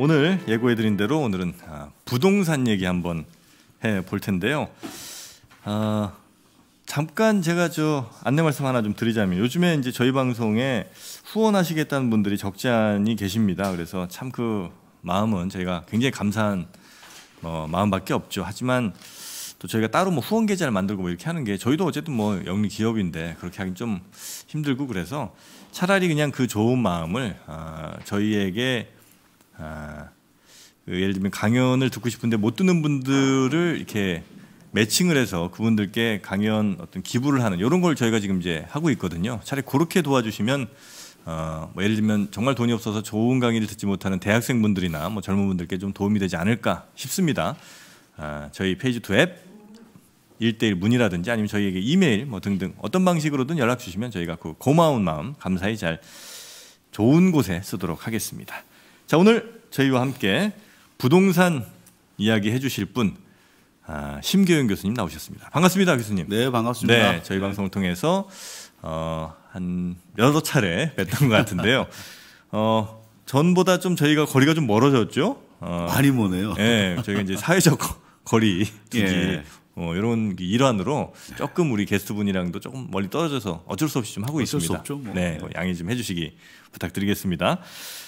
오늘 예고해드린 대로 오늘은 아, 부동산 얘기 한번 해볼 텐데요. 어, 잠깐 제가 저 안내 말씀 하나 좀 드리자면 요즘에 이제 저희 방송에 후원하시겠다는 분들이 적지 않이 계십니다. 그래서 참 그 마음은 저희가 굉장히 감사한 어, 마음밖에 없죠. 하지만 또 저희가 따로 뭐 후원 계좌를 만들고 뭐 이렇게 하는 게 저희도 어쨌든 뭐 영리 기업인데 그렇게 하긴 좀 힘들고 그래서 차라리 그냥 그 좋은 마음을 어, 저희에게 아, 그 예를 들면 강연을 듣고 싶은데 못 듣는 분들을 이렇게 매칭을 해서 그분들께 강연 어떤 기부를 하는 이런 걸 저희가 지금 이제 하고 있거든요. 차라리 그렇게 도와주시면 어, 뭐 예를 들면 정말 돈이 없어서 좋은 강의를 듣지 못하는 대학생분들이나 뭐 젊은 분들께 좀 도움이 되지 않을까 싶습니다. 아, 저희 페이지 투앱 1대1 문이라든지 아니면 저희에게 이메일 뭐 등등 어떤 방식으로든 연락 주시면 저희가 그 고마운 마음 감사히 잘 좋은 곳에 쓰도록 하겠습니다. 자, 오늘 저희와 함께 부동산 이야기 해주실 분 아, 심계영 교수님 나오셨습니다. 반갑습니다, 교수님. 네, 반갑습니다. 네, 저희 네. 방송을 통해서 어, 한 여러 차례 뵀던 것 같은데요. 어, 전보다 좀 저희가 거리가 좀 멀어졌죠. 어, 많이 모네요. 네, 저희가 이제 사회적 거리 예. 두기 예. 어, 이런 그 일환으로 조금 우리 게스트분이랑도 조금 멀리 떨어져서 어쩔 수 없이 좀 하고 있습니다. 뭐. 네, 양해 좀 해주시기 부탁드리겠습니다.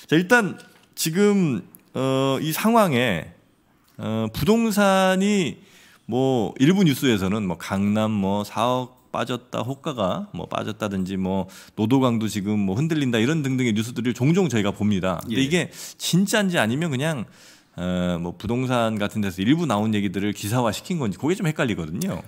자, 일단 지금 어, 이 상황에 어, 부동산이 뭐 일부 뉴스에서는 뭐 강남 뭐 4억 빠졌다 호가가 뭐 빠졌다든지 뭐 노도강도 지금 뭐 흔들린다 이런 등등의 뉴스들을 종종 저희가 봅니다. 근데 예. 이게 진짜인지 아니면 그냥 어뭐 부동산 같은 데서 일부 나온 얘기들을 기사화 시킨 건지 그게 좀 헷갈리거든요.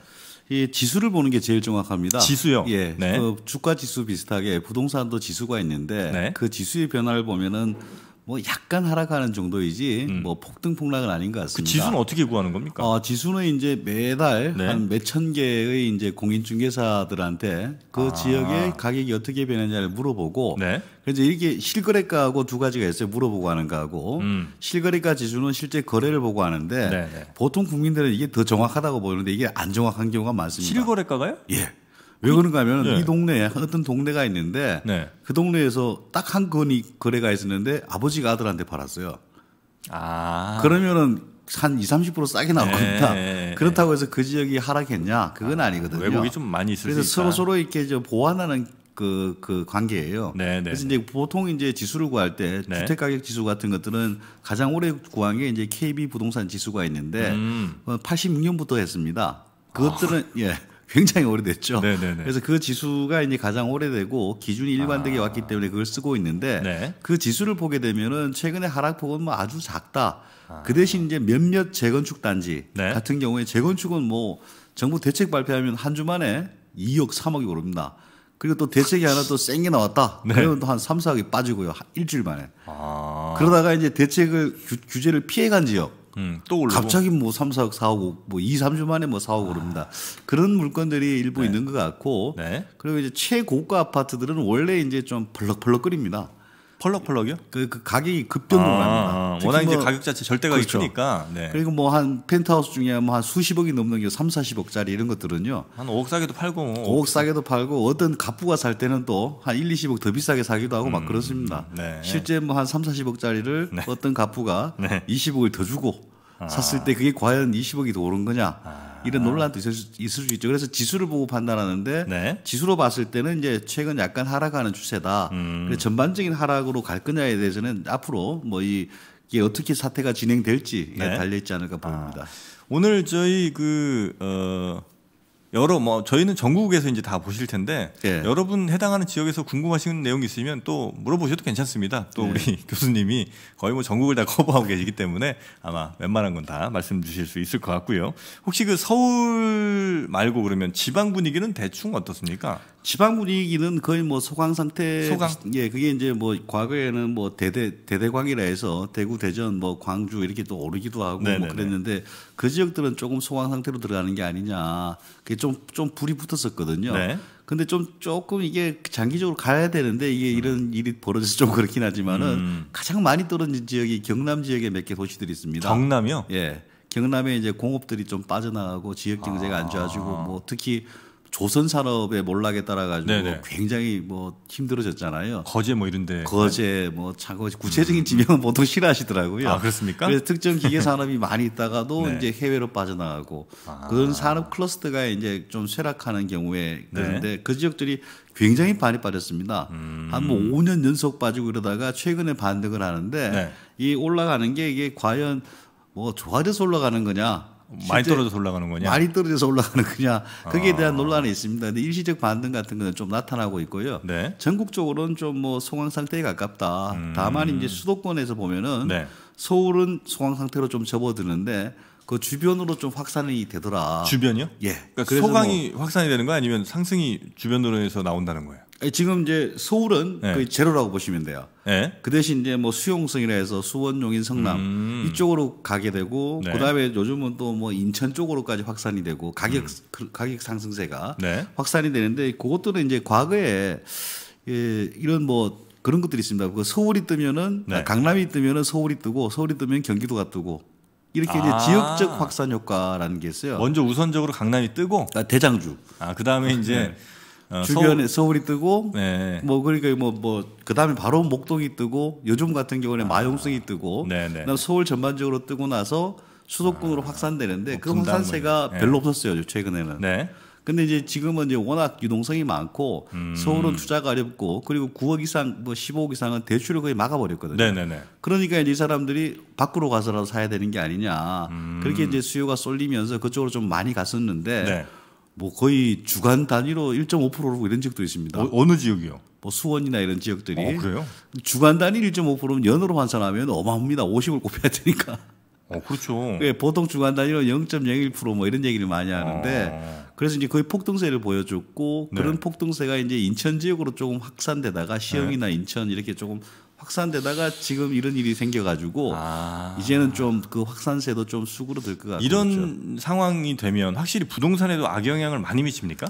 이 지수를 보는 게 제일 정확합니다. 지수요. 예. 네. 그 주가 지수 비슷하게 부동산도 지수가 있는데 네. 그 지수의 변화를 보면은 뭐 약간 하락하는 정도이지 음. 뭐 폭등 폭락은 아닌 것 같습니다. 그 지수는 어떻게 구하는 겁니까? 어, 지수는 이제 매달 네. 한 몇 천 개의 이제 공인중개사들한테 그 아. 지역의 가격이 어떻게 변했냐를 물어보고 네. 그래서 이게 실거래가하고 두 가지가 있어요. 물어보고 하는 거하고 음. 실거래가 지수는 실제 거래를 보고 하는데 네네. 네. 보통 국민들은 이게 더 정확하다고 보는데 이게 안 정확한 경우가 많습니다. 실거래가가요? 예. 왜 그런가 하면 네. 이 동네에 어떤 동네가 있는데 네. 그 동네에서 딱 한 건이 거래가 있었는데 아버지가 아들한테 팔았어요. 아. 그러면은 한 20, 30% 싸게 나왔거다 네. 예, 예, 그렇다고 해서 그 지역이 하락했냐? 그건 아, 니거든요 왜곡이 좀 많이 있을 그래서 서로 서로 이렇게 보완하는 그, 그 관계예요. 네네. 네, 그래서 네. 이제 보통 이제 지수를 구할 때 네. 주택 가격 지수 같은 것들은 가장 오래 구한 게 이제 KB 부동산 지수가 있는데 음. 86년부터 어, 했습니다. 그것들은 아. 예. 굉장히 오래됐죠. 네네네. 네, 네. 그래서 그 지수가 이제 가장 오래되고 기준이 일관되게 아. 왔기 때문에 그걸 쓰고 있는데 네. 그 지수를 보게 되면은 최근에 하락폭은 뭐 아주 작다. 아. 그 대신 이제 몇몇 재건축 단지 네. 같은 경우에 재건축은 뭐 정부 대책 발표하면 한 주 만에 2억 3억이 오릅니다. 그리고 또 대책이 하나 또 센 게 나왔다. 네. 그러면 또 한 3, 4억이 빠지고요. 한 일주일 만에. 아. 그러다가 이제 대책을 규, 규제를 피해간 지역 음, 또 오르고. 갑자기 뭐 3, 4억, 4억, 뭐 2, 3주 만에 뭐 4억 아. 오릅니다. 그런 물건들이 일부 네. 있는 것 같고, 네. 그리고 이제 최고가 아파트들은 원래 이제 좀 벌럭벌럭 끓입니다. 펄럭펄럭이요? 그, 그 가격이 급변동을 아, 합니다. 아. 워낙 뭐, 이제 가격 자체 절대 가격이 그렇죠. 니까 네. 그리고 뭐 한 펜트하우스 중에 뭐한 뭐 수십억이 넘는 게 3, 40억짜리 이런 것들은요. 한 5억 싸게도 팔고. 5억 뭐. 싸게도 팔고 어떤 갑부가 살 때는 또 한 1, 20억 더 비싸게 사기도 하고 음, 막 그렇습니다. 네. 실제 뭐 한 3, 40억짜리를 어떤 갑부가 20억을 더 주고 아. 샀을 때 그게 과연 20억이 더 오른 거냐 아. 이런 논란도 있을 수, 있을 수 있죠. 그래서 지수를 보고 판단하는데 네. 지수로 봤을 때는 이제 최근 약간 하락하는 추세다. 음. 그 전반적인 하락으로 갈 거냐에 대해서는 앞으로 뭐이 이게 어떻게 사태가 진행될지 네. 달려 있지 않을까 아. 봅니다. 아. 오늘 저희 그 어, 여러 뭐 저희는 전국에서 이제 다 보실 텐데 예. 여러분 해당하는 지역에서 궁금하신 내용이 있으면 또 물어보셔도 괜찮습니다. 또 예. 우리 교수님이 거의 뭐 전국을 다 커버하고 계시기 때문에 아마 웬만한 건 다 말씀 주실 수 있을 것 같고요. 혹시 그 서울 말고 그러면 지방 분위기는 대충 어떻습니까? 지방 분위기는 거의 뭐 소강 상태 소강 예 그게 이제 뭐 과거에는 뭐 대대 대대광이라 해서 대구 대전 뭐 광주 이렇게 또 오르기도 하고 뭐 네네네. 뭐 그랬는데 그 지역들은 조금 소강 상태로 들어가는 게 아니냐 그게 좀, 좀 불이 붙었었거든요. 네. 근데 좀 조금 이게 장기적으로 가야 되는데 이게 이런 음. 일이 벌어져서 좀 그렇긴 하지만은 음. 가장 많이 떨어진 지역이 경남 지역에 몇 개 도시들이 있습니다. 경남이요? 예. 경남에 이제 공업들이 좀 빠져나가고 지역 경제가 아. 안 좋아지고 아. 뭐 특히 조선 산업의 몰락에 따라 가지고 굉장히 뭐 힘들어졌잖아요. 거제 뭐 이런데 거제 뭐 차고 구체적인 지명은 음. 보통 싫어하시더라고요. 아 그렇습니까? 그래서 특정 기계 산업이 많이 있다가도 네. 이제 해외로 빠져나가고 아. 그런 산업 클러스터가 이제 좀 쇠락하는 경우에 네. 그런데 네. 그 지역들이 굉장히 많이 빠졌습니다. 음. 한뭐 5년 연속 빠지고 이러다가 최근에 반등을 하는데 네. 이 올라가는 게 이게 과연 뭐 좋아져서 올라가는 거냐 많이 떨어져서 올라가는 거냐? 많이 떨어져서 올라가는 거냐? 거기에 아. 대한 논란이 있습니다. 근데 일시적 반등 같은 거는 좀 나타나고 있고요. 네. 전국적으로는 좀 뭐 소강 상태에 가깝다. 음. 다만 이제 수도권에서 보면은 네. 서울은 소강 상태로 좀 접어드는데 그 주변으로 좀 확산이 되더라. 주변이요? 예. 그러니까 소강이 뭐 확산이 되는 거 아니면 상승이 주변으로 해서 나온다는 거예요? 예, 지금 이제 서울은 네. 거의 제로라고 보시면 돼요. 네. 그 대신 이제 뭐 수용성이라 해서 수원, 용인, 성남 음. 이쪽으로 가게 되고 네. 그다음에 요즘은 또 뭐 인천 쪽으로까지 확산이 되고 가격 음. 그 가격 상승세가 네. 확산이 되는데 그것들은 이제 과거에 예, 이런 뭐 그런 것들이 있습니다. 그 서울이 뜨면은 네. 강남이 뜨면은 서울이 뜨고 서울이 뜨면 경기도가 뜨고 이렇게 아. 이제 지역적 아. 확산 효과라는 게 있어요. 먼저 우선적으로 강남이 뜨고 아, 대장주. 아, 그다음에 네. 이제 네. 어, 주변에 서울. 이 뜨고 네. 뭐 그러니까 뭐뭐 뭐 그다음에 바로 목동이 뜨고 요즘 같은 경우는 아. 마용성이 뜨고 네네. 그다음 서울 전반적으로 뜨고 나서 수도권으로 아. 확산되는데 뭐 그 확산세가 네. 별로 없었어요 최근에는. 네. 근데 이제 지금은 이제 워낙 유동성이 많고 음. 서울은 투자가 어렵고 그리고 9억 이상 뭐 15억 이상은 대출을 거의 막아버렸거든요. 네네네. 그러니까 이제 이 사람들이 밖으로 가서라도 사야 되는 게 아니냐. 음. 그렇게 이제 수요가 쏠리면서 그쪽으로 좀 많이 갔었는데 네. 뭐 거의 주간 단위로 1.5%로 오 이런 지역도 있습니다. 어, 느 지역이요? 뭐 수원이나 이런 지역들이 어, 그래요? 주간 단위 1.5%면 연으로 환산하면 어마합니다. 50을 곱해야 되니까. 어, 그렇죠. 예, 보통 주간 단위로 0.01%뭐 이런 얘기를 많이 하는데 아. 그래서 이제 거의 폭등세를 보여줬고 네. 그런 폭등세가 이제 인천 지역으로 조금 확산되다가 시흥이나 네. 인천 이렇게 조금 확산되다가 지금 이런 일이 생겨가지고 아. 이제는 좀 그 확산세도 좀 수그러 들것 같아요. 이런 그렇죠. 상황이 되면 확실히 부동산에도 악영향을 많이 미칩니까?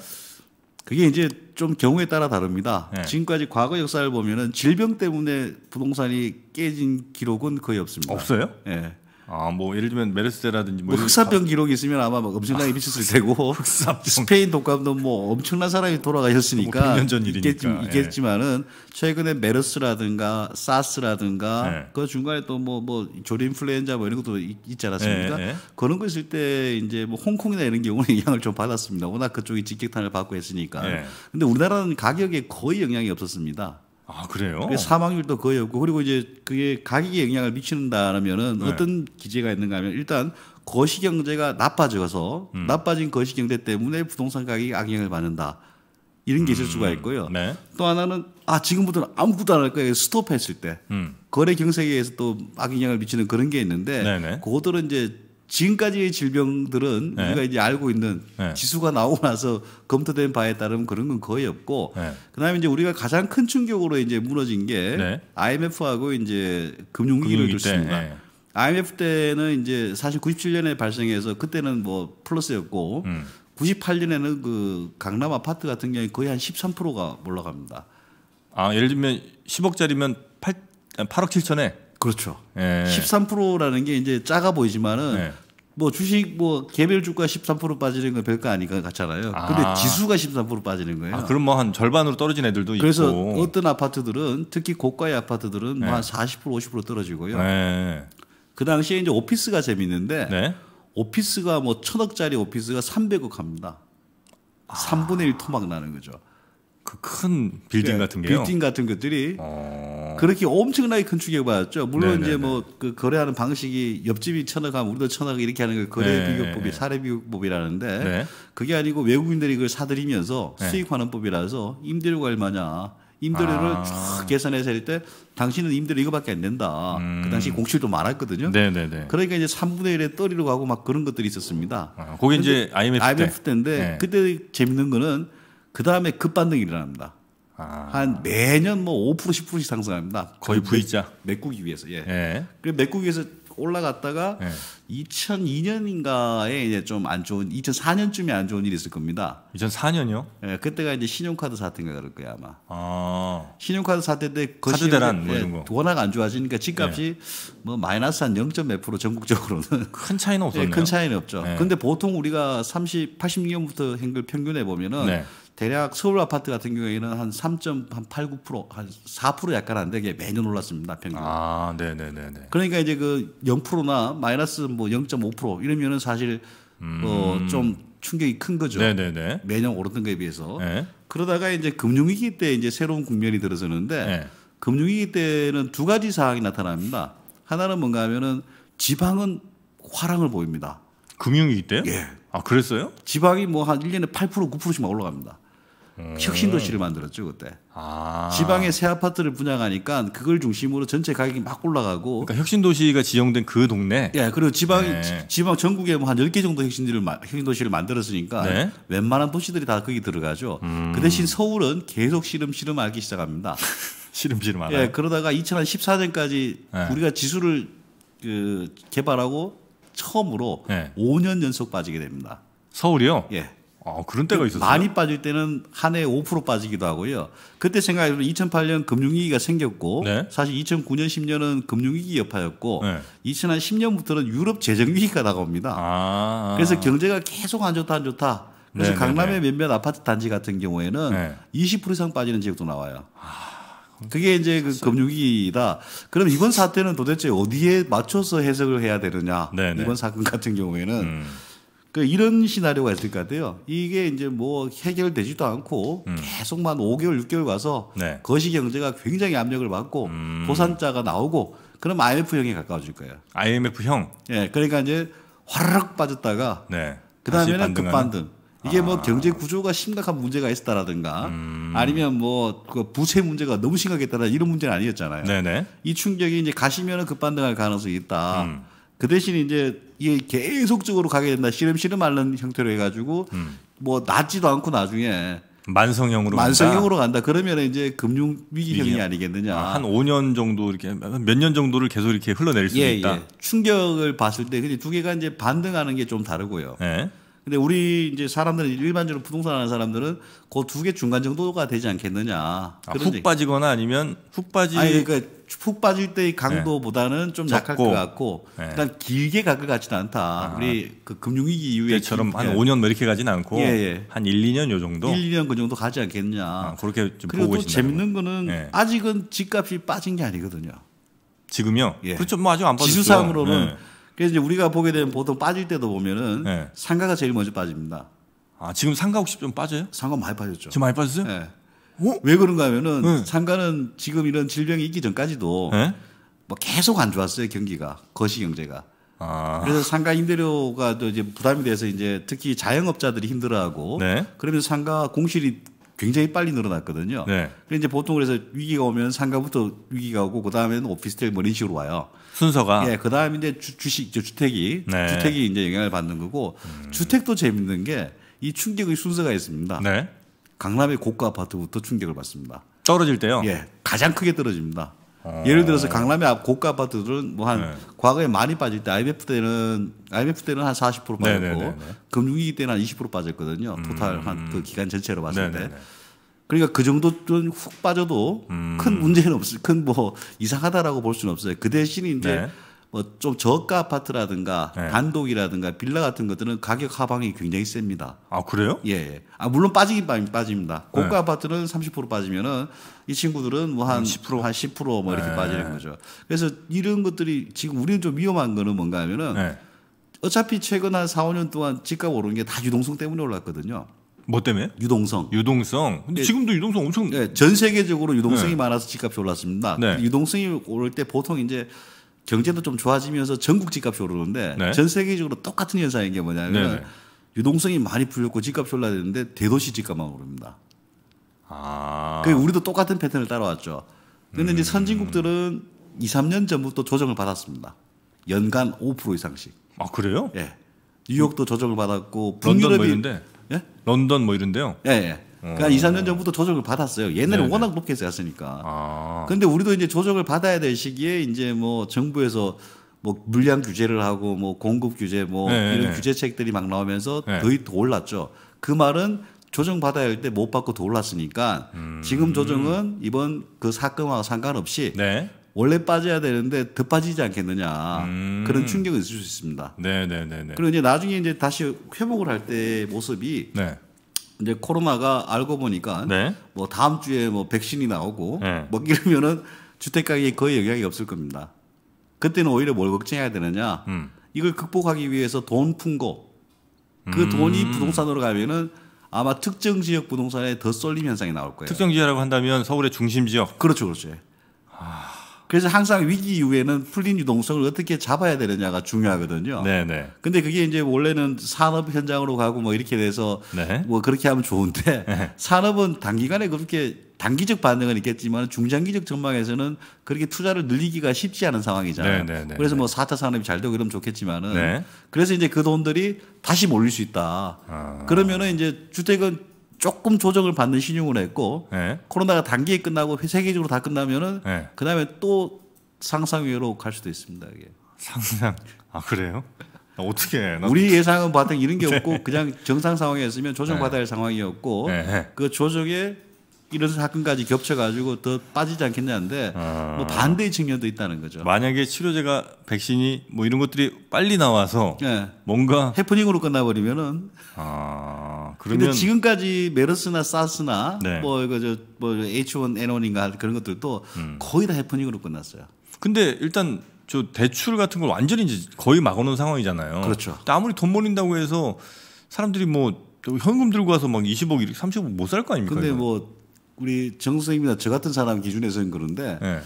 그게 이제 좀 경우에 따라 다릅니다. 네. 지금까지 과거 역사를 보면은 질병 때문에 부동산이 깨진 기록은 거의 없습니다. 없어요? 예. 네. 아뭐 예를 들면 메르스라든지 뭐, 뭐 흑사병 기록이 있으면 아마 엄청나게 아, 미쳤을 테고 흑사병. 스페인 독감도 뭐 엄청난 사람이 돌아가셨으니까 뭐전 일이니까. 있겠지, 예. 만은 최근에 메르스라든가 사스라든가 예. 그 중간에 또 뭐 뭐 조림플루엔자 뭐 이런 것도 있, 있지 않았습니까? 예. 그런 거 있을 때 이제 뭐 홍콩이나 이런 경우는 영향을 좀 받았습니다. 워낙 그쪽이 직격탄을 받고 했으니까. 근데 우리나라는 가격에 거의 영향이 없었습니다. 아 그래요? 사망률도 거의 없고 그리고 이제 그게 가격에 영향을 미치는다라면은 네. 어떤 기재가 있는가하면 일단 거시 경제가 나빠져서 음. 나빠진 거시 경제 때문에 부동산 가격이 악영향을 받는다 이런 게 있을 음. 수가 있고요. 네. 또 하나는 아 지금부터는 아무것도 안 할거예요 스톱했을 때 음. 거래 경색에 의해서 또 악영향을 미치는 그런 게 있는데 네네. 그것들은 이제 지금까지의 질병들은 네. 우리가 이제 알고 있는 네. 지수가 나오고 나서 검토된 바에 따르면 그런 건 거의 없고 네. 그다음에 이제 우리가 가장 큰 충격으로 이제 무너진 게 네. IMF하고 이제 금융위기를 겪습니다. 금융위 IMF 때는 이제 사실 97년에 발생해서 그때는 뭐 플러스였고 음. 98년에는 그 강남 아파트 같은 경우에 거의 한 13%가 올라갑니다. 아 예를 들면 10억짜리면 8 8억 7천에 그렇죠. 예. 13%라는 게 이제 작아 보이지만은 예. 뭐 주식 뭐 개별 주가 13% 빠지는 건 별거 아니가 같잖아요. 아. 근데 지수가 13% 빠지는 거예요. 아, 그럼 뭐 한 절반으로 떨어진 애들도 그래서 있고. 그래서 어떤 아파트들은 특히 고가의 아파트들은 네. 뭐한40% 50% 떨어지고요. 네. 그 당시에 이제 오피스가 재밌는데 네. 오피스가 뭐 천억짜리 오피스가 300억 갑니다. 아. 3분의 1 토막 나는 거죠. 그 큰 빌딩 네. 같은 게 빌딩 같은 것들이 어. 그렇게 엄청나게 큰 충격받았죠. 물론 네네네. 네, 이제 네. 뭐그 거래하는 방식이 옆집이 천억하면 우리도 천억 이렇게 하는 걸 거래 네, 비교법이 사례 비교법이라는데 네. 그게 아니고 외국인들이 그걸 사들이면서 네. 수익하는 법이라서 임대료가 얼마냐. 임대료를 아. 쫙 계산해서 할때 당신은 임대료 이거밖에 안된다 음. 그 당시 음. 공실도 많았거든요. 네네네. 그러니까 이제 3분의 1에 떨이로 가고 막 그런 것들이 있었습니다. 아, 그게 이제 IMF, IMF 때. 인데 네. 그때 재밌는 거는 그 다음에 급반등이 일어납니다. 아. 한 매년 뭐 5% 10%씩 상승합니다. 거의 그 V자 메꾸기 위해서. 예. 예. 그 메꾸기 위해서 올라갔다가 예. 2002년인가에 이제 좀 안 좋은 2004년쯤에 안 좋은 일이 있을 겁니다. 2004년요? 예, 그때가 이제 신용카드 사태인가 그럴 거예요 아마. 아. 신용카드 사태 때 카드 대란 뭐 예, 이런 거. 워낙 안 좋아지니까 집값이 예. 뭐 마이너스 한 0.몇 프로 전국적으로는 큰 차이는 없었네요. 예, 큰 차이는 없죠. 예. 근데 보통 우리가 30 8 0년부터 행글 평균해 보면은 네. 대략 서울 아파트 같은 경우에는 한 3.89%, 한 4% 약간 안 되게 매년 올랐습니다. 평균. 아, 네네네. 그러니까 이제 그 0%나 마이너스 뭐 0.5% 이러면은 사실 어, 음. 어, 좀 충격이 큰 거죠. 네네네. 매년 오르던 거에 비해서. 네. 그러다가 이제 금융위기 때 이제 새로운 국면이 들어서는데 네. 금융위기 때는 두 가지 사항이 나타납니다. 하나는 뭔가 하면은 지방은 화랑을 보입니다. 금융위기 때요? 예. 아, 그랬어요? 지방이 뭐 한 1년에 8% 9씩막 올라갑니다. 혁신도시를 만들었죠 그때. 아. 지방에 새 아파트를 분양하니까 그걸 중심으로 전체 가격이 막 올라가고. 그러니까 혁신도시가 지정된 그 동네. 예, 그리고 지방 네. 지방 전국에 뭐한 10개 정도 혁신지를 혁신도시를 만들었으니까 네. 웬만한 도시들이 다 거기 들어가죠. 음. 그 대신 서울은 계속 시름시름 하기 시작합니다. 시름시름 알아 예, 그러다가 2014년까지 네. 예. 우리가 지수를 그 개발하고 처음으로 5년 예. 연속 빠지게 됩니다. 서울이요? 예. 아, 그런 때가 그 있었어요. 많이 빠질 때는 한 해에 5% 빠지기도 하고요. 그때 생각해보면 2008년 금융위기가 생겼고 네. 사실 2009년 10년은 금융위기 여파였고 네. 2010년부터는 유럽 재정위기가 다가옵니다. 아. 그래서 경제가 계속 안 좋다 안 좋다. 그래서 네네네. 네, 강남의 네. 몇몇 아파트 단지 같은 경우에는 네. 20% 이상 빠지는 지역도 나와요. 아, 그게 이제 그 금융위기다. 그럼 이번 사태는 도대체 어디에 맞춰서 해석을 해야 되느냐. 네네. 네. 이번 사건 같은 경우에는 음. 그 이런 시나리오가 있을 것 같아요. 이게 이제 뭐 해결되지도 않고 음. 계속만 5개월, 6개월 가서 네. 거시 경제가 굉장히 압력을 받고 음. 보산자가 나오고 그럼 IMF형에 가까워질 거예요. IMF형. 예, 네, 그러니까 이제 화르륵 빠졌다가 네. 그 다음에는 급반등. 이게 뭐 아. 뭐 경제 구조가 심각한 문제가 있었다라든가 음. 아니면 뭐 그 부채 문제가 너무 심각했다라 이런 문제는 아니었잖아요. 네네. 이 충격이 이제 가시면은 급반등할 가능성이 있다. 음. 그 대신 이제 이게 계속적으로 가게 된다. 씨름 씨름 하는 형태로 해가지고 음. 뭐낫지도 않고 나중에 만성형으로 만성형으로 간다. 간다. 그러면 이제 금융 위기형이 아니겠느냐. 아, 한 5년 정도 이렇게 몇 년 정도를 계속 이렇게 흘러낼 수 예, 있다. 예. 충격을 봤을 때 근데 두 개가 이제 반등하는 게 좀 다르고요. 예. 근데 우리 이제 사람들은 일반적으로 부동산 하는 사람들은 그 두 개 중간 정도가 되지 않겠느냐. 아, 훅 얘기. 빠지거나 아니면 훅 빠지. 아니, 그러니까 푹 빠질 때의 네. 강도보다는 네. 좀 약할 것 같고 네. 일단 길게 갈 것같지는 않다. 아. 우리 그 금융위기 이후에 처럼 한 5년 뭐 이렇게 가진 않고 예, 예. 한 1, 2년 요 정도 1, 2년 그 정도 가지 않겠냐. 아, 그렇게 좀 그리고 보고 또 재밌는 거. 거는 예. 아직은 집값이 빠진 게 아니거든요. 지금요? 예. 그렇죠. 뭐 아직 안 빠졌죠. 지수상으로는 예. 네. 그래서 이제 우리가 보게 되면 보통 빠질 때도 보면은 예. 상가가 제일 먼저 빠집니다. 아 지금 상가 혹시 좀 빠져요? 상가 많이 빠졌죠. 지금 많이 빠졌어요? 예. 오? 어? 왜 그런가 하면은 네. 상가는 지금 이런 질병이 있기 전까지도 네? 뭐 계속 안 좋았어요 경기가 거시 경제가. 아. 그래서 상가 임대료가 또 이제 부담이 돼서 이제 특히 자영업자들이 힘들어하고 네? 그러면서 상가 공실이 굉장히 빨리 늘어났거든요. 네. 그래서 이제 보통 그래서 위기가 오면 상가부터 위기가 오고 그 다음에는 오피스텔 뭐 이런 식으로 와요. 순서가. 예, 그 다음 에 이제 주, 주식, 주택이 네. 주택이 이제 영향을 받는 거고 음. 주택도 재밌는 게 이 충격의 순서가 있습니다. 네. 강남의 고가 아파트부터 충격을 받습니다. 떨어질 때요? 예, 가장 크게 떨어집니다. 아. 예를 들어서 강남의 고가 아파트들은 뭐한 네. 과거에 많이 빠질 때 IMF 때는 IMF 때는 한 40% 빠졌고 네네네 네. 금융위기 때는 한 20% 빠졌거든요. 음. 토탈 한 그 기간 전체로 봤을 네네네. 때. 그러니까 그 정도 좀훅 빠져도 음. 큰 문제는 없을큰 뭐 이상하다라고 볼 수는 없어요. 그 대신 이제 네. 뭐좀 저가 아파트라든가 네. 단독이라든가 빌라 같은 것들은 가격 하방이 굉장히 셉니다. 아 그래요? 예. 예. 아 물론 빠지긴 빠집니다. 네. 고가 네. 아파트는 30% 빠지면은 이 친구들은 뭐 한 10%, 한 10%뭐 이렇게 네. 빠지는 거죠. 그래서 이런 것들이 지금 우리는 좀 위험한 거는 뭔가 하면은 네. 어차피 최근 한 4, 5년 동안 집값 오른 게 다 유동성 때문에 올랐거든요. 뭐 때문에? 유동성. 유동성. 근데 예, 지금도 유동성 엄청. 예, 전 세계적으로 유동성이 네. 많아서 집값이 올랐습니다. 네. 유동성이 오를 때 보통 이제 경제도 좀 좋아지면서 전국 집값이 오르는데 네. 전 세계적으로 똑같은 현상인 게 뭐냐면 네 유동성이 많이 풀렸고 집값이 올라야 되는데 대도시 집값만 오릅니다. 아. 그 우리도 똑같은 패턴을 따라왔죠. 근데 음. 이제 선진국들은 2, 3년 전부터 조정을 받았습니다. 연간 5% 이상씩. 아 그래요? 예. 뉴욕도 조정을 받았고 런던 뭐 이런데. 예? 런던 뭐 이런데요? 예, 예. 그러니까 2, 음. 3년 전부터 조정을 받았어요. 옛날에 네네. 워낙 높게 세웠으니까. 그런데 아. 우리도 이제 조정을 받아야 될 시기에 이제 뭐 정부에서 뭐 물량 규제를 하고 뭐 공급 규제 뭐 네네. 네, 이런 네. 규제책들이 막 나오면서 네. 거의 더 올랐죠. 그 말은 조정 받아야 할 때 못 받고 더 올랐으니까 음. 지금 조정은 이번 그 사건과 상관없이 네. 원래 빠져야 되는데 더 빠지지 않겠느냐 음. 그런 충격이 있을 수 있습니다. 네네네. 네, 그리고 이제 나중에 이제 다시 회복을 할 때 모습이 네. 이제 코로나가 알고 보니까 네. 뭐 다음 주에 뭐 백신이 나오고 네. 뭐 이러면은 주택 가격이 거의 영향이 없을 겁니다. 그때는 오히려 뭘 걱정해야 되느냐? 음. 이걸 극복하기 위해서 돈 푼거 그 음. 돈이 부동산으로 가면은 아마 특정 지역 부동산에 더 쏠림 현상이 나올 거예요. 특정 지역이라고 한다면 서울의 중심 지역. 그렇죠, 그렇죠. 아... 그래서 항상 위기 이후에는 풀린 유동성을 어떻게 잡아야 되느냐가 중요하거든요. 네네. 네. 근데 그게 이제 원래는 산업 현장으로 가고 뭐 이렇게 돼서 네. 뭐 그렇게 하면 좋은데 네. 산업은 단기간에 그렇게 단기적 반응은 있겠지만 중장기적 전망에서는 그렇게 투자를 늘리기가 쉽지 않은 상황이잖아요. 네네네. 네, 네, 그래서 뭐 4차 산업이 잘 되고 이러면 좋겠지만은 네. 그래서 이제 그 돈들이 다시 몰릴 수 있다. 아. 그러면은 이제 주택은 조금 조정을 받는 신용을 했고 네. 코로나가 단기에 끝나고 세계적으로 다 끝나면은 네. 예. 그 다음에 또 상상 외로갈 수도 있습니다. 이게. 상상 아 그래요? 어떻게 해? 우리 예상은 보통 이런 게 네. 없고 네. 그냥 정상 상황이었으면 조정 네. 받아야 할 상황이었고 네. 그 조정에 이런 사건까지 겹쳐가지고 더 빠지지 않겠냐는데 아... 뭐 반대의 측면도 있다는 거죠. 만약에 치료제가 백신이 뭐 이런 것들이 빨리 나와서 뭔가 해프닝으로 끝나버리면은 아... 그런데 지금까지 메르스나 사스나 네. 뭐 이거 저 뭐 H1N1인가 그런 것들도 음. 거의 다 해프닝으로 끝났어요. 근데 일단 저 대출 같은 걸 완전히 이제 거의 막아놓은 상황이잖아요. 그렇죠. 아무리 돈 모린다고 해서 사람들이 뭐 현금 들고 와서 막 20억, 30억 못 살 거 아닙니까? 근데 이건? 뭐 우리 정 선생님이나 저 같은 사람 기준에서는 그런데 네.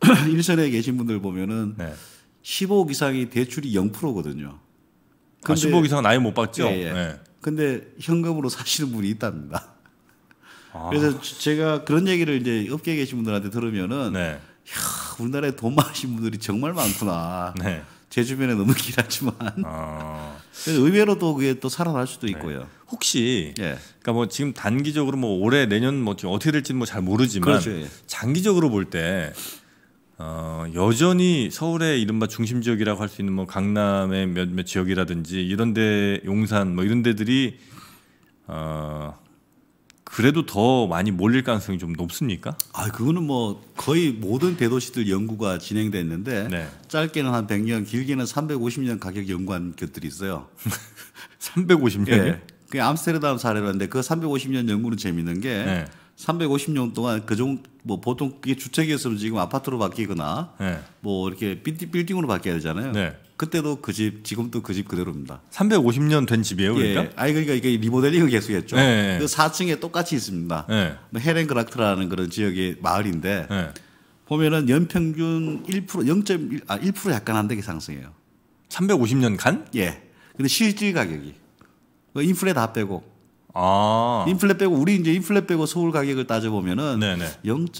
일선에 계신 분들 보면은 네. 15억 이상이 대출이 0%거든요. 아, 15억 이상은 아예 못 받죠? 예, 예. 네. 근데 현금으로 사시는 분이 있답니다. 아. 그래서 제가 그런 얘기를 이제 업계에 계신 분들한테 들으면은 네. 야, 우리나라에 돈 많으신 분들이 정말 많구나. 네. 제 주변에 너무 길하지만 아. 의외로 또 그게 또 살아날 수도 네. 있고요. 네. 혹시 예. 그러니까 뭐 지금 단기적으로 뭐 올해 내년 뭐 어떻게 될지는 뭐잘 모르지만 그렇죠, 예. 장기적으로 볼때 어, 여전히 서울의 이른바 중심 지역이라고 할 수 있는 뭐 강남의 몇몇 지역이라든지 이런데 용산 뭐 이런 데들이 어, 그래도 더 많이 몰릴 가능성이 좀 높습니까? 아 그거는 뭐 거의 모든 대도시들 연구가 진행됐는데 네. 짧게는 한 100년, 길게는 350년 가격 연구한 것들이 있어요. 350년? 예. 그 암스테르담 사례라는데 그 350년 연구는 재밌는 게. 네. 350년 동안 그 종, 뭐 보통 그게 주택이었으면 지금 아파트로 바뀌거나 네. 뭐 이렇게 빌딩, 빌딩으로 바뀌어야 되잖아요. 네. 그때도 그 집, 지금도 그 집 그대로입니다. 350년 된 집이에요, 예. 그러니까? 예. 아니, 그러니까 이게 리모델링을 계속했죠. 네. 네, 네. 그 4층에 똑같이 있습니다. 네. 뭐 헤렌그라크라는 그런 지역의 마을인데 네. 보면은 연평균 1% 0.1, 아, 1% 약간 안 되게 상승해요. 350년간? 예. 근데 실질 가격이. 뭐 인플레 다 빼고 아. 인플레 빼고 우리 이제 인플레 빼고 서울 가격을 따져 보면은 0.1%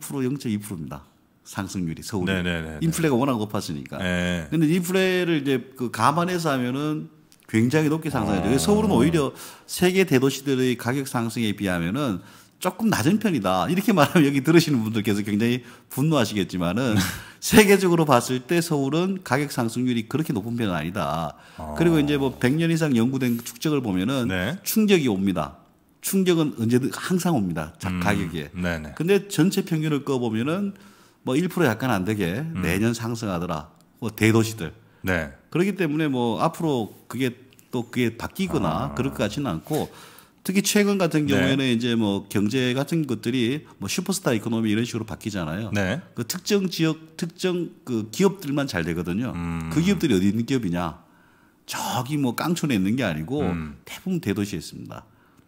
0.2%입니다. 상승률이 서울이 네, 네, 네, 인플레가 워낙 높았으니까. 네. 근데 인플레를 이제 그 감안해서 하면은 굉장히 높게 상승해요. 아. 서울은 오히려 세계 대도시들의 가격 상승에 비하면은 조금 낮은 편이다. 이렇게 말하면 여기 들으시는 분들께서 굉장히 분노하시겠지만은 세계적으로 봤을 때 서울은 가격 상승률이 그렇게 높은 편은 아니다. 아. 그리고 이제 뭐 100년 이상 연구된 축적을 보면은 네. 충격이 옵니다. 충격은 언제든 항상 옵니다. 음. 가격에. 네네. 네. 근데 전체 평균을 꺼 보면은 뭐 1% 약간 안 되게 음. 매년 상승하더라. 뭐 대도시들. 네. 그렇기 때문에 뭐 앞으로 그게 또 그게 바뀌거나 아. 그럴 것 같지는 않고 특히 최근 같은 네. 경우에는 네. 이제 뭐 경제 같은 것들이 뭐 슈퍼스타 이코노미 이런 식으로 바뀌잖아요. 네. 그 특정 지역 특정 그 기업들만 잘 되거든요. 음. 그 기업들이 어디 있는 기업이냐? 저기 뭐 깡촌에 있는 게 아니고 음. 대부분 대도시에 있습니다.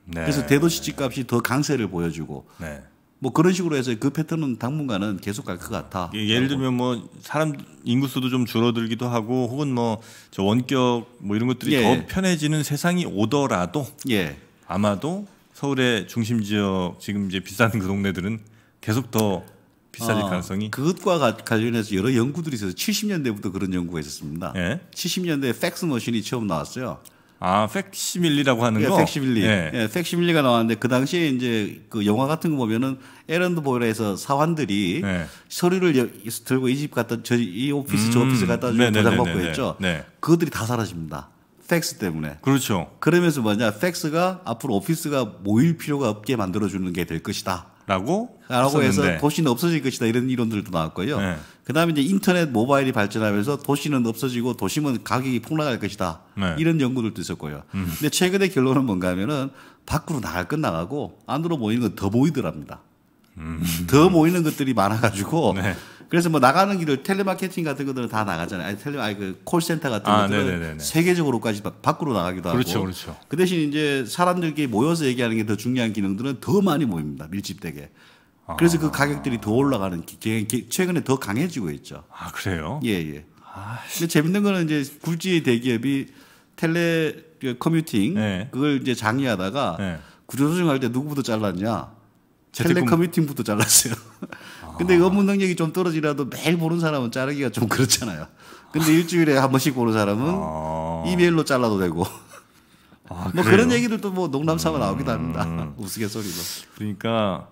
네. 그래서 대도시 집값이 더 강세를 보여주고 네. 뭐 그런 식으로 해서 그 패턴은 당분간은 계속 갈 것 같아. 예, 예를 들면 뭐 사람 인구수도 좀 줄어들기도 하고 혹은 뭐 저 원격 뭐 이런 것들이 예. 더 편해지는 세상이 오더라도 예. 아마도 서울의 중심 지역 지금 이제 비싼 그 동네들은 계속 더 비싸질 아, 가능성이 그것과 가, 관련해서 여러 연구들이 있어서 70년대부터 그런 연구가 있었습니다. 예? 70년대에 팩스 머신이 처음 나왔어요. 아, 팩시밀리라고 하는 예, 거. 팩시밀리. 예. 예, 팩시밀리가 나왔는데 그 당시에 이제 그 영화 같은 거 보면은 에런드 보일에서 사환들이 예. 서류를 들고 이 집 갔다 저 이 오피스 음, 저 오피스 갔다 주고 보장받고 네, 네, 했죠. 네. 그것들이 다 사라집니다. 팩스 때문에. 그렇죠. 그러면서 뭐냐, 팩스가 앞으로 오피스가 모일 필요가 없게 만들어주는 게 될 것이다. 라고? 라고 해서 도시는 없어질 것이다. 이런 이론들도 나왔고요. 네. 그 다음에 이제 인터넷 모바일이 발전하면서 도시는 없어지고 도심은 가격이 폭락할 것이다. 네. 이런 연구들도 있었고요. 음. 근데 최근의 결론은 뭔가 하면은 밖으로 나갈 건 나가고 안으로 모이는 건 더 모이더랍니다. 음. 더 모이는 것들이 많아가지고 네. 그래서 뭐 나가는 길을 텔레마케팅 같은 것들은 다 나가잖아요. 아니 텔레 아니 그 콜센터 같은 아, 것들은 네 세계적으로까지 밖으로 나가기도 그렇죠, 하고. 그렇죠, 그렇죠. 그 대신 이제 사람들끼리 모여서 얘기하는 게 더 중요한 기능들은 더 많이 모입니다. 밀집되게. 아. 그래서 아. 그 가격들이 더 올라가는 기, 기, 최근에 더 강해지고 있죠. 아 그래요? 예 예. 아, 근데 재밌는 거는 이제 굴지 대기업이 텔레 그 커뮤팅 네. 그걸 이제 장려하다가 네. 구조조정할 때 누구부터 잘랐냐? 텔레 커뮤팅부터 잘랐어요. 근데 업무 아. 능력이 좀 떨어지라도 매일 보는 사람은 자르기가 좀 그렇잖아요. 근데 일주일에 한 번씩 보는 사람은 아... 이메일로 잘라도 되고. 아, 뭐그런 얘기들도 뭐 농담 삼아 나오기도 음. 합니다. 음... 우스갯소리로. 그러니까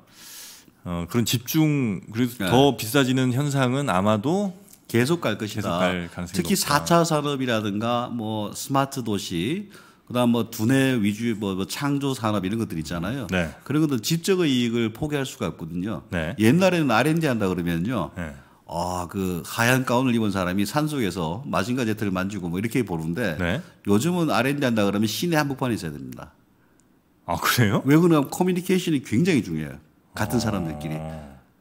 어, 그런 집중 그리고 네. 더 비싸지는 현상은 아마도 계속 갈 것이다. 계속 갈 특히 높다. 4차 산업이라든가 뭐 스마트 도시 그다음 뭐 두뇌 위주 의 뭐, 뭐, 창조 산업 이런 것들 있잖아요. 네. 그런 것들 지적의 이익을 포기할 수가 없거든요. 네. 옛날에는 R&D 한다 그러면요. 네. 아, 그 하얀 가운을 입은 사람이 산속에서 마징가 제트를 만지고 뭐 이렇게 보는데 네. 요즘은 R&D 한다 그러면 시내 한복판에 있어야 됩니다. 아, 그래요? 왜그러 커뮤니케이션이 굉장히 중요해요. 같은 아... 사람들끼리.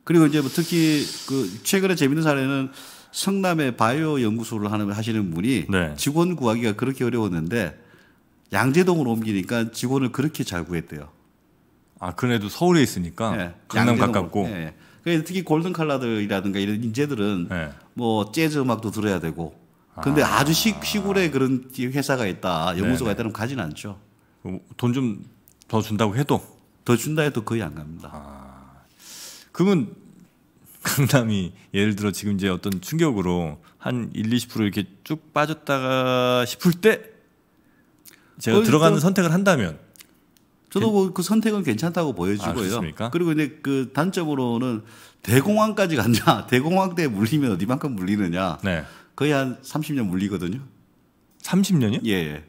그리고 이제 뭐 특히 그 최근에 재밌는 사례는 성남의 바이오 연구소를 하는 하시는 분이 네. 직원 구하기가 그렇게 어려웠는데 양재동으로 옮기니까 직원을 그렇게 잘 구했대요. 아, 그래도 서울에 있으니까 예, 강남 양재동 가깝고. 예, 예. 특히 골든 칼라들이라든가 이런 인재들은 예. 뭐 재즈 음악도 들어야 되고. 근데 아. 주 시, 골에 그런 회사가 있다, 연구소가 있다면 가진 않죠. 돈 좀 더 준다고 해도 더 준다 해도 거의 안 갑니다. 아. 그러면 강남이 예를 들어 지금 이제 어떤 충격으로 한 1, 20% 이렇게 쭉 빠졌다가 싶을 때 제가 들어가는 선택을 한다면 저도 뭐그 선택은 괜찮다고 보여지고요. 아, 그리고 이제 그 단점으로는 대공황까지 갔냐? 대공황 때 물리면 어디만큼 물리느냐? 네. 거의 한 30년 물리거든요. 30년이요? 예.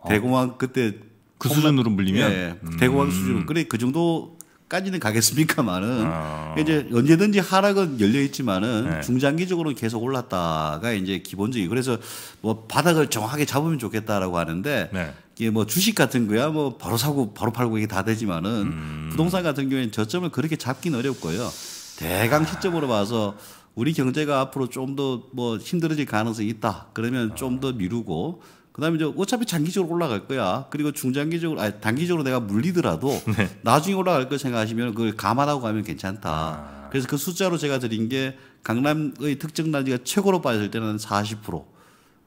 어. 대공황 그때 그 수준으로 물리면 예, 예. 음. 대공황 수준. 그래 그 정도 까지는 가겠습니까만은 어. 아. 그러니까 이제 언제든지 하락은 열려 있지만은 네. 중장기적으로 계속 올랐다가 이제 기본적이 그래서 뭐 바닥을 정확하게 잡으면 좋겠다라고 하는데 네. 이게 뭐 주식 같은 거야 뭐 바로 사고 바로 팔고 이게 다 되지만은 음. 부동산 같은 경우에는 저점을 그렇게 잡긴 어렵고요 대강 아. 시점으로 봐서 우리 경제가 앞으로 좀 더 뭐 힘들어질 가능성이 있다 그러면 좀 더 미루고 그다음에 이제 어차피 장기적으로 올라갈 거야. 그리고 중장기적으로 아니 단기적으로 내가 물리더라도 네. 나중에 올라갈 거 생각하시면 그걸 감안하고 가면 괜찮다. 아. 그래서 그 숫자로 제가 드린 게 강남의 특정 단지가 최고로 빠졌을 때는 40%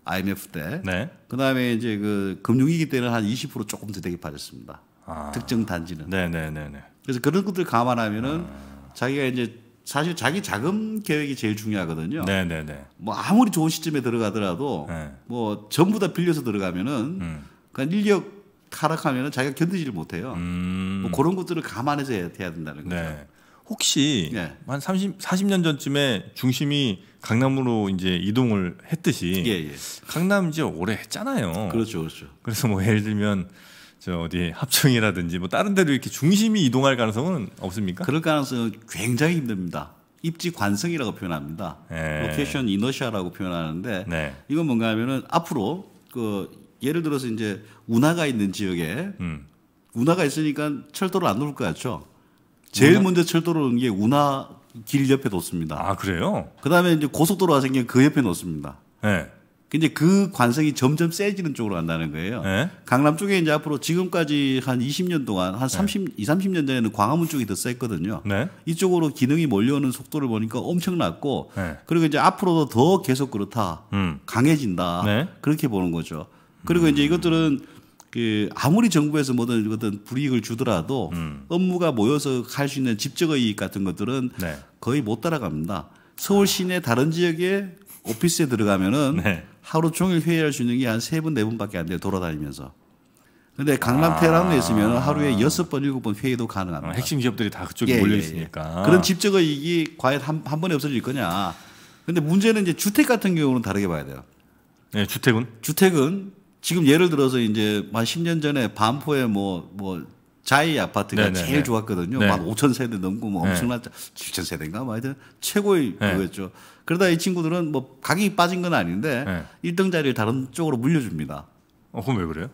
IMF 때. 네. 그다음에 이제 그 금융위기 때는 한 20% 조금 더 되게 빠졌습니다. 아. 특정 단지는. 네네네. 네, 네, 네. 그래서 그런 것들 감안하면은 아. 자기가 이제 사실 자기 자금 계획이 제일 중요하거든요. 네네네. 네, 네. 뭐 아무리 좋은 시점에 들어가더라도 네. 뭐 전부 다 빌려서 들어가면은 음. 그냥 그러니까 인력 타락하면은 자기가 견디지를 못해요. 음. 뭐 그런 것들을 감안해서 해야 된다는 거죠. 네. 혹시 네. 한 30, 40년 전쯤에 중심이 강남으로 이제 이동을 했듯이 예, 예. 강남 이제 오래 했잖아요. 그렇죠, 그렇죠. 그래서 뭐 예를 들면 저 어디 합정이라든지 뭐 다른 데로 이렇게 중심이 이동할 가능성은 없습니까? 그럴 가능성은 굉장히 힘듭니다. 입지 관성이라고 표현합니다. 네. 로케이션 이너시아라고 표현하는데 네. 이건 뭔가 하면은 앞으로 그 예를 들어서 이제 운하가 있는 지역에 음. 운하가 있으니까 철도를 안 놓을 것 같죠. 제일 운하? 먼저 철도를 놓은 게 운하 길 옆에 놓습니다. 아 그래요? 그다음에 이제 고속도로가 생긴 그 옆에 놓습니다. 네. 근데 그 관성이 점점 세지는 쪽으로 간다는 거예요. 네? 강남 쪽에 이제 앞으로 지금까지 한 20년 동안 한 30, 네. 2, 30년 전에는 광화문 쪽이 더 셌거든요. 네? 이쪽으로 기능이 몰려오는 속도를 보니까 엄청났고 네. 그리고 이제 앞으로도 더 계속 그렇다. 음. 강해진다. 네. 그렇게 보는 거죠. 그리고 음. 이제 이것들은 그 아무리 정부에서 뭐든 어떤 불이익을 주더라도 음. 업무가 모여서 할 수 있는 집적의 이익 같은 것들은 네. 거의 못 따라갑니다. 서울 시내 다른 지역에 오피스에 들어가면은 네. 하루 종일 회의할 수 있는 게 한세 번, 네 번밖에 안 돼요. 돌아다니면서. 근데 강남 테란에 있으면 하루에 아. 여섯 번, 일곱 번 회의도 가능합니다. 아, 핵심 기업들이 다 그쪽에 예, 몰려 있으니까. 예, 예. 그런 집적의 이익이 과연 한, 한 번에 없어질 거냐. 근데 문제는 이제 주택 같은 경우는 다르게 봐야 돼요. 네, 주택은? 주택은 지금 예를 들어서 이제 한 10년 전에 반포에 뭐, 뭐, 자이 아파트가 네네네. 네, 제일 네. 좋았거든요. 네. 만 5천 세대 넘고 뭐 엄청난 네. 7천 세대인가 뭐 하여튼 최고의 네. 그거였죠. 그러다 이 친구들은 뭐 각이 빠진 건 아닌데 네. 1등 자리를 다른 쪽으로 물려줍니다. 어, 그럼 왜 그래요?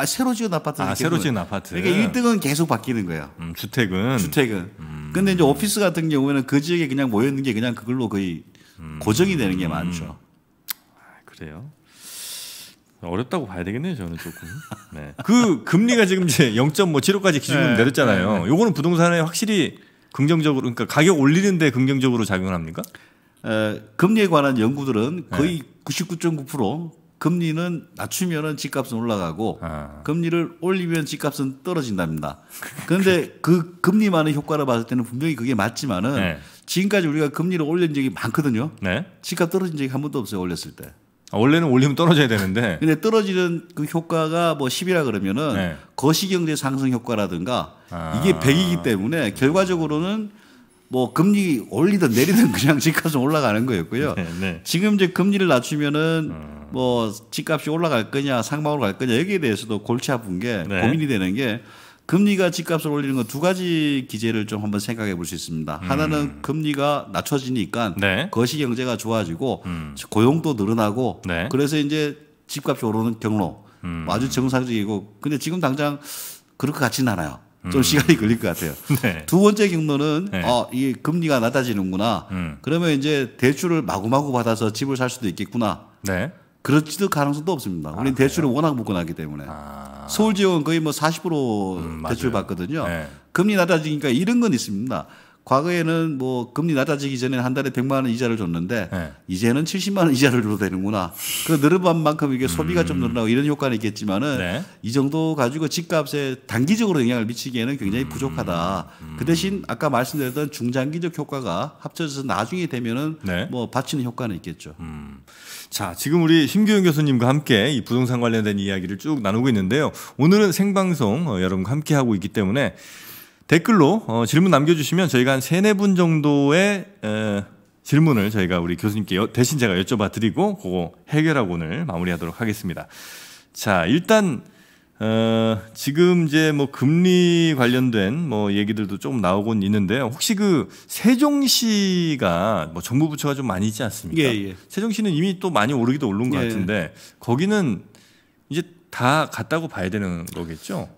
아, 새로 지은 아파트. 아, 새로 지은 아파트. 그러니까 1등은 계속 바뀌는 거예요. 음, 주택은. 주택은. 음. 근데 이제 오피스 같은 경우에는 그 지역에 그냥 모여있는 게 그냥 그걸로 거의 음. 고정이 되는 게 많죠. 음. 아, 그래요? 어렵다고 봐야 되겠네요, 저는 조금. 네. 그 금리가 지금 이제 0 7호까지 기준금 네. 내렸잖아요. 네, 네. 요거는 부동산에 확실히 긍정적으로, 그러니까 가격 올리는데 긍정적으로 작용합니까? 에, 금리에 관한 연구들은 네. 거의 네. 99.9% 금리는 낮추면은 집값은 올라가고 아. 금리를 올리면 집값은 떨어진답니다. 그런데 그 금리만의 효과를 봤을 때는 분명히 그게 맞지만은 네. 지금까지 우리가 금리를 올린 적이 많거든요. 네. 집값 떨어진 적이 한 번도 없어요. 올렸을 때. 아, 원래는 올리면 떨어져야 되는데. 근데 떨어지는 그 효과가 뭐 10이라 그러면은 네. 거시경제 상승 효과라든가 아. 이게 100이기 때문에 음. 결과적으로는 뭐 금리 올리든 내리든 그냥 집값은 올라가는 거였고요. 네, 네. 지금 이제 금리를 낮추면은 음. 뭐 집값이 올라갈 거냐 상방으로 갈 거냐 여기에 대해서도 골치 아픈 게 네. 고민이 되는 게 금리가 집값을 올리는 건 두 가지 기제를 좀 한번 생각해 볼 수 있습니다. 음. 하나는 금리가 낮춰지니까 네. 거시 경제가 좋아지고 음. 고용도 늘어나고 네. 그래서 이제 집값이 오르는 경로 음. 아주 정상적이고 근데 지금 당장 그렇게 같진 않아요. 좀 음. 시간이 걸릴 것 같아요. 네. 두 번째 경로는 네. 어, 이 금리가 낮아지는구나. 음. 그러면 이제 대출을 마구마구 받아서 집을 살 수도 있겠구나. 네. 그렇지도 가능성도 없습니다. 우리는 아, 대출을 워낙 묶어놨기 때문에 아. 서울 지역은 거의 뭐 40% 음, 대출 받거든요. 네. 금리 낮아지니까 이런 건 있습니다. 과거에는 뭐 금리 낮아지기 전에 한 달에 100만 원 이자를 줬는데 네. 이제는 70만 원 이자를 줘도 되는구나. 그 늘어난 만큼 이게 소비가 음. 좀 늘어나고 이런 효과는 있겠지만은 네. 이 정도 가지고 집값에 단기적으로 영향을 미치기에는 굉장히 음. 부족하다. 음. 그 대신 아까 말씀드렸던 중장기적 효과가 합쳐져서 나중에 되면은 네. 뭐 받치는 효과는 있겠죠. 음. 자, 지금 우리 심규영 교수님과 함께 이 부동산 관련된 이야기를 쭉 나누고 있는데요. 오늘은 생방송 어, 여러분과 함께 하고 있기 때문에 댓글로 어, 질문 남겨주시면 저희가 한 세네 분 정도의 에, 질문을 저희가 우리 교수님께 여, 대신 제가 여쭤봐 드리고 그거 해결하고 오늘 마무리하도록 하겠습니다. 자 일단 어, 지금 이제 뭐 금리 관련된 뭐 얘기들도 조금 나오곤 있는데 혹시 그 세종시가 뭐 정부 부처가 좀 많이 있지 않습니까? 예, 예. 세종시는 이미 또 많이 오르기도 오른 것 예. 같은데 거기는 이제 다 갔다고 봐야 되는 거겠죠?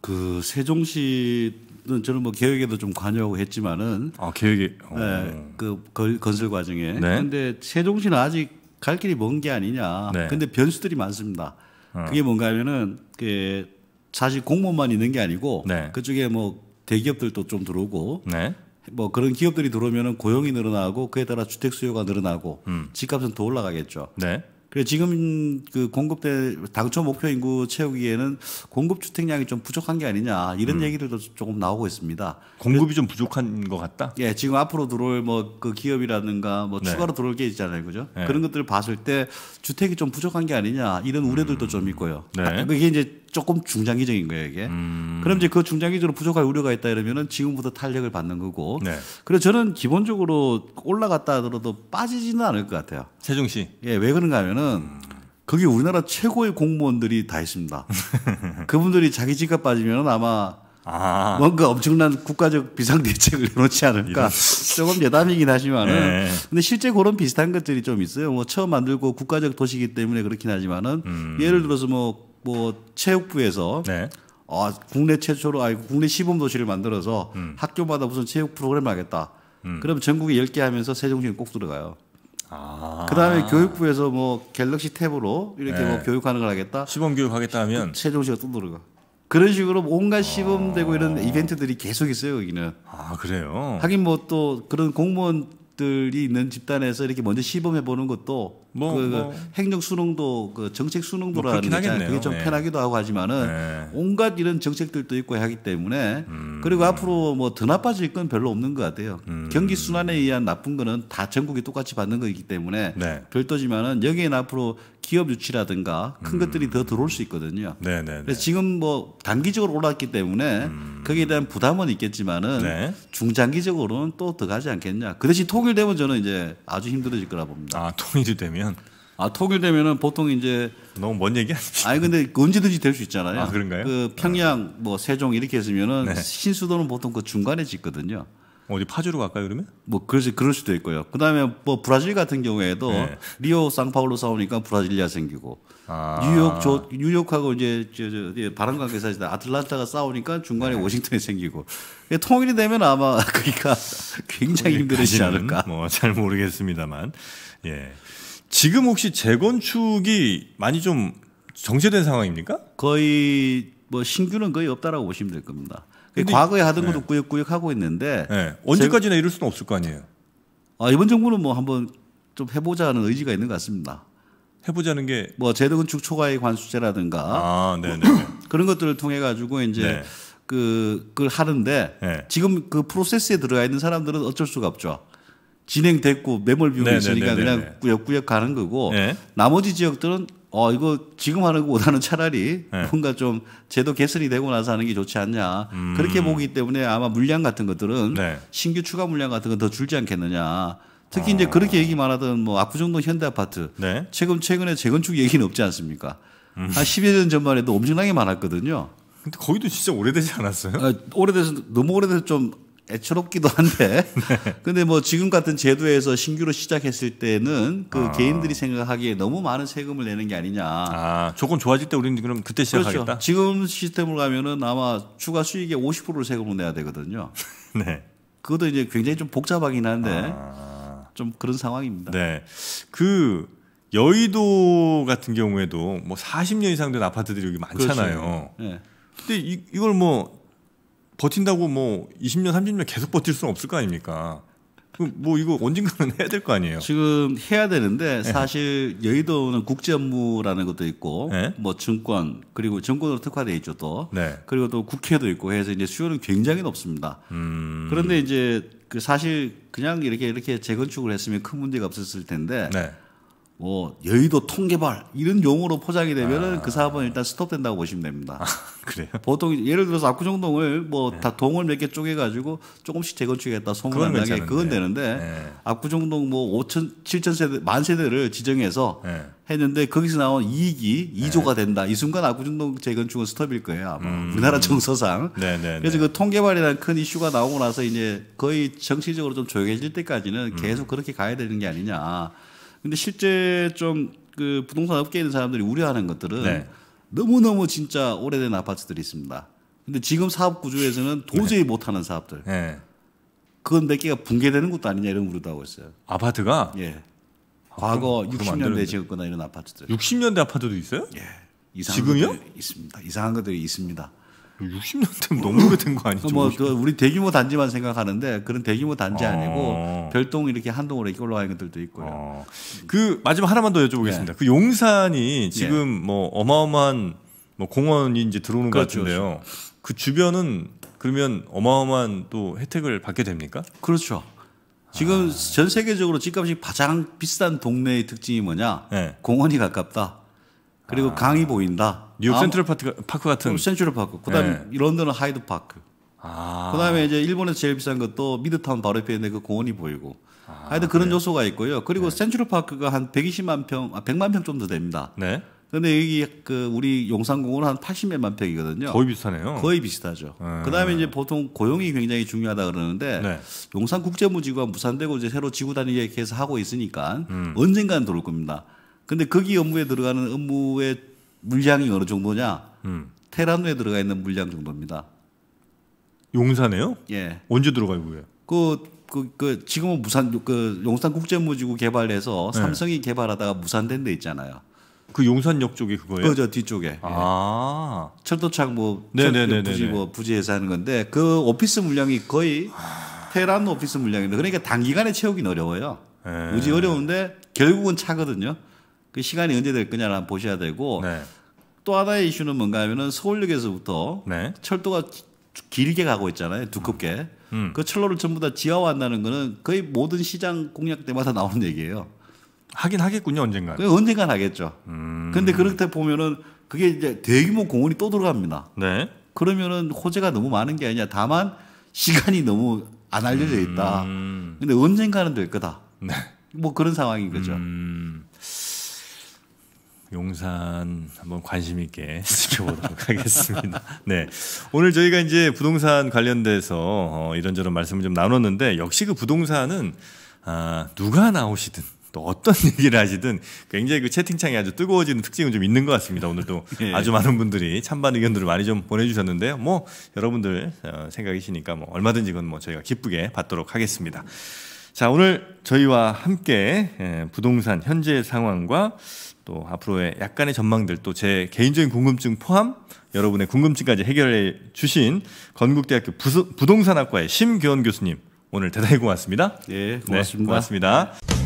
그 세종시 어쨌 저는 뭐 계획에도 좀 관여하고 했지만은 아 계획에 어. 네, 그 건설 과정에 네. 그런데 세종시는 아직 갈 길이 먼 게 아니냐. 네. 근데 변수들이 많습니다. 어. 그게 뭔가면은 그 사실 공무원만 있는 게 아니고 네. 그쪽에 뭐 대기업들도 좀 들어오고 네. 뭐 그런 기업들이 들어오면은 고용이 늘어나고 그에 따라 주택 수요가 늘어나고 음. 집값은 더 올라가겠죠. 네. 그래 지금 그공급대 당초 목표 인구 채우기에는 공급 주택량이 좀 부족한 게 아니냐 이런 음. 얘기들도 조금 나오고 있습니다. 공급이 좀 부족한 것 같다. 예, 지금 앞으로 들어올 뭐 그 기업이라든가 뭐 네. 추가로 들어올 게 있잖아요, 그죠? 네. 그런 것들을 봤을 때 주택이 좀 부족한 게 아니냐 이런 우려들도 음. 좀 있고요. 네. 아, 그게 이제 조금 중장기적인 거예요 이게. 음. 그럼 이제 그 중장기적으로 부족할 우려가 있다 이러면은 지금부터 탄력을 받는 거고. 네. 그래서 저는 기본적으로 올라갔다 하더라도 빠지지는 않을 것 같아요. 세종시. 예, 왜 그런가 하면은 음. 거기 우리나라 최고의 공무원들이 다 있습니다. 그분들이 자기 집값 빠지면 아마 아. 뭔가 엄청난 국가적 비상 대책을 내놓지 않을까 조금 여담이긴 하지만은 네. 근데 실제 그런 비슷한 것들이 좀 있어요. 뭐 처음 만들고 국가적 도시기 때문에 그렇긴 하지만은 음. 예를 들어서 뭐뭐 체육부에서 네. 아, 국내 최초로 아니 국내 시범 도시를 만들어서 음. 학교마다 무슨 체육 프로그램을 하겠다. 음. 그럼 전국에 10개 하면서 세종시는 꼭 들어가요. 아. 그다음에 교육부에서 뭐 갤럭시 탭으로 이렇게 네. 뭐 교육하는 걸 하겠다. 시범 교육하겠다 하면 세종시가 또 들어가. 그런 식으로 온갖 시범되고 아. 이런 이벤트들이 계속 있어요 여기는. 아 그래요. 하긴 뭐 또 그런 공무원들이 있는 집단에서 이렇게 먼저 시범해 보는 것도 뭐, 그 뭐. 행정 수능도 그 정책 수능도라는 뭐 게있잖 그게 좀 네. 편하기도 하고 하지만은 네. 온갖 이런 정책들도 있고 하기 때문에 음. 그리고 앞으로 뭐 더 나빠질 건 별로 없는 것 같아요. 음. 경기 순환에 의한 나쁜 거는 다 전국이 똑같이 받는 거이기 때문에 네. 별도지만은 여기엔 앞으로 기업 유치라든가 큰 음. 것들이 더 들어올 수 있거든요. 네네네. 네, 네. 그래서 지금 뭐 단기적으로 올랐기 때문에 음. 거기에 대한 부담은 있겠지만은 네. 중장기적으로는 또 더 가지 않겠냐. 그 대신 통일되면 저는 이제 아주 힘들어질 거라 봅니다. 아 통일이 되면. 되면 아 통일 되면은 보통 이제 너무 먼 얘기 아니지? 아니 근데 언제든지 될 수 있잖아요. 아, 그런가요? 그 평양 뭐 세종 이렇게 했으면은 네. 신수도는 보통 그 중간에 짓거든요. 어디 파주로 갈까요 그러면? 뭐 그래서 그럴 수도 있고요. 그다음에 뭐 브라질 같은 경우에도 네. 리오 상파울로 싸우니까 브라질리아 생기고 아. 뉴욕 조, 뉴욕하고 이제 저, 저, 저 예, 바람관계 사실 아틀란타가 싸우니까 중간에 네. 워싱턴이 생기고 통일이 되면 아마 그러니까 굉장히 힘들지 않을까? 뭐 잘 모르겠습니다만 예. 지금 혹시 재건축이 많이 좀 정체된 상황입니까? 거의 뭐 신규는 거의 없다라고 보시면 될 겁니다. 과거에 하던 것도 네. 꾸역꾸역 하고 있는데 네. 언제까지나 제... 이럴 수는 없을 거 아니에요. 아, 이번 정부는 뭐 한번 좀 해보자는 의지가 있는 것 같습니다. 해보자는 게 뭐 재건축 초과의 관수제라든가 아, 뭐 그런 것들을 통해 가지고 이제 네. 그 그걸 하는데 네. 지금 그 프로세스에 들어가 있는 사람들은 어쩔 수가 없죠. 진행됐고 매몰 비용이 네네네네. 있으니까 네, 네, 그냥 꾸역꾸역 네. 가는 거고 네. 나머지 지역들은 어 이거 지금 하는 것보다는 차라리 네. 뭔가 좀 제도 개선이 되고 나서 하는 게 좋지 않냐 음. 그렇게 보기 때문에 아마 물량 같은 것들은 네. 신규 추가 물량 같은 건 더 줄지 않겠느냐 특히 아. 이제 그렇게 얘기 많하던뭐 압구정동 현대 아파트 최근 최근에 재건축 얘기는 없지 않습니까 음. 한 10여 년 전만 해도 엄청나게 많았거든요 근데 거기도 진짜 오래되지 않았어요? 아, 오래돼서 너무 오래돼서 좀 애처롭기도 한데 네. 근데 뭐 지금 같은 제도에서 신규로 시작했을 때는 그 아. 개인들이 생각하기에 너무 많은 세금을 내는 게 아니냐. 아, 조건 좋아질 때 우리는 그럼 그때 시작하겠다. 그렇죠. 지금 시스템으로 가면은 아마 추가 수익의 50%를 세금을 내야 되거든요. 네. 그것도 이제 굉장히 좀 복잡하긴 한데 아. 좀 그런 상황입니다. 네. 그 여의도 같은 경우에도 뭐 40년 이상 된 아파트들이 여기 많잖아요. 그렇죠. 네. 근데 이, 이걸 뭐 버틴다고 뭐 20년 30년 계속 버틸 수는 없을 거 아닙니까? 뭐 이거 언젠가는 해야 될 거 아니에요. 지금 해야 되는데 예. 사실 네. 여의도는 국제 업무라는 것도 있고 네. 뭐 증권 그리고 증권으로 특화돼 있죠 또 네. 그리고 또 국회도 있고 해서 이제 수요는 굉장히 높습니다. 음... 그런데 이제 그 사실 그냥 이렇게 이렇게 재건축을 했으면 큰 문제가 없었을 텐데 네. 뭐 여의도 통개발 이런 용어로 포장이 되면은 아. 그 사업은 일단 스톱된다고 보시면 됩니다. 아, 그래요? 보통 예를 들어서 압구정동을 뭐다 네. 동을 몇 개 쪼개 가지고 조금씩 재건축했다 소문을 나게 그건 되는데 네. 압구정동 뭐 5천 7천 세대 만 세대를 지정해서 네. 했는데 거기서 나온 이익이 2조가 된다. 이 순간 압구정동 재건축은 스톱일 거예요 아마 음. 우리나라 정서상. 네, 네, 그래서 그 통개발이라는 큰 이슈가 나오고 나서 이제 거의 정치적으로 좀 조용해질 때까지는 음. 계속 그렇게 가야 되는 게 아니냐. 근데 실제 좀 그 부동산 업계에 있는 사람들이 우려하는 것들은 네. 너무너무 진짜 오래된 아파트들이 있습니다. 근데 지금 사업 구조에서는 도저히 네. 못하는 사업들. 네. 그건 몇 개가 붕괴되는 것도 아니냐 이런 우려도 하고 있어요. 아파트가? 예. 아, 과거 그 60년대 지었거나 이런 아파트들. 60년대 아파트도 있어요? 예. 이상한 지금요? 있습니다. 이상한 것들이 있습니다. 60년대면 너무 오래된 거 아니죠? 뭐 우리 대규모 단지만 생각하는데 그런 대규모 단지 어. 아. 니고 별동 이렇게 한동으로 이렇게 올라와 는 것들도 있고요. 아. 그 마지막 하나만 더 여쭤보겠습니다. 네. 그 용산이 지금 네. 뭐 어마어마한 뭐 공원이 이제 들어오는 그렇죠, 것 같은데요. 그렇죠. 그 주변은 그러면 어마어마한 또 혜택을 받게 됩니까? 그렇죠. 지금 아. 전 세계적으로 집값이 가장 비싼 동네의 특징이 뭐냐? 네. 공원이 가깝다. 그리고 아. 강이 보인다. 뉴욕 센트럴 파크, 파크 같은. 어, 센트럴 파크. 그다음에 예. 런던은 하이드 파크. 아. 그다음에 이제 일본에서 제일 비싼 것도 미드타운 바로 옆에 있는 그 공원이 보이고. 아, 하여튼 그런 네. 요소가 있고요. 그리고 네. 센트럴 파크가 한 120만 평, 아, 100만 평 정도 됩니다. 네. 근데 여기 그 우리 용산공원 은한 80몇만 평이거든요. 거의 비슷하네요. 거의 비슷하죠. 네. 그다음에 이제 보통 고용이 굉장히 중요하다 그러는데 네. 용산국제무지구가 무산되고 이제 새로 지구 단위계획해서 하고 있으니까 음. 언젠간 들어올 겁니다. 근데 거기 업무에 들어가는 업무의 물량이 어느 정도냐? 음. 테란노에 들어가 있는 물량 정도입니다. 용산에요? 예. 언제 들어가요, 그게? 그, 그, 그 지금은 무산 그 용산 국제무지구 개발해서 네. 삼성이 개발하다가 무산된 데 있잖아요. 그 용산역 쪽에 그거예요? 그저 뒤쪽에. 예. 아 예. 철도창 뭐네네네 부지 뭐, 네, 네, 네, 그 뭐 부지에서 하는 건데 그 오피스 물량이 거의 테란 오피스 물량인데 그러니까 단기간에 채우긴 어려워요. 예. 무지 어려운데 결국은 차거든요. 그 시간이 언제 될 거냐를 보셔야 되고 네. 또 하나의 이슈는 뭔가 하면은 서울역에서부터 네. 철도가 길게 가고 있잖아요. 두껍게. 음. 음. 그 철로를 전부 다 지하화한다는 거는 거의 모든 시장 공약 때마다 나오는 얘기예요. 하긴 하겠군요, 언젠가 언젠간 하겠죠. 음. 근데 그렇게 보면은 그게 이제 대규모 공원이 또 들어갑니다. 네. 그러면은 호재가 너무 많은 게 아니냐. 다만 시간이 너무 안 알려져 있다. 음. 근데 언젠가는 될 거다. 네. 뭐 그런 상황인 거죠. 음. 용산 한번 관심 있게 지켜보도록 하겠습니다. 네, 오늘 저희가 이제 부동산 관련돼서 어, 이런저런 말씀을 좀 나눴는데 역시 그 부동산은 아, 누가 나오시든 또 어떤 얘기를 하시든 굉장히 그 채팅창이 아주 뜨거워지는 특징은 좀 있는 것 같습니다. 오늘도 예. 아주 많은 분들이 찬반 의견들을 많이 좀 보내주셨는데요. 뭐 여러분들 어, 생각이시니까 뭐 얼마든지 그건 뭐 저희가 기쁘게 받도록 하겠습니다. 자 오늘 저희와 함께 예, 부동산 현재 상황과 또 앞으로의 약간의 전망들 또 제 개인적인 궁금증 포함 여러분의 궁금증까지 해결해 주신 건국대학교 부동산학과의 심교원 교수님 오늘 대단히 고맙습니다. 예, 고맙습니다. 네, 고맙습니다.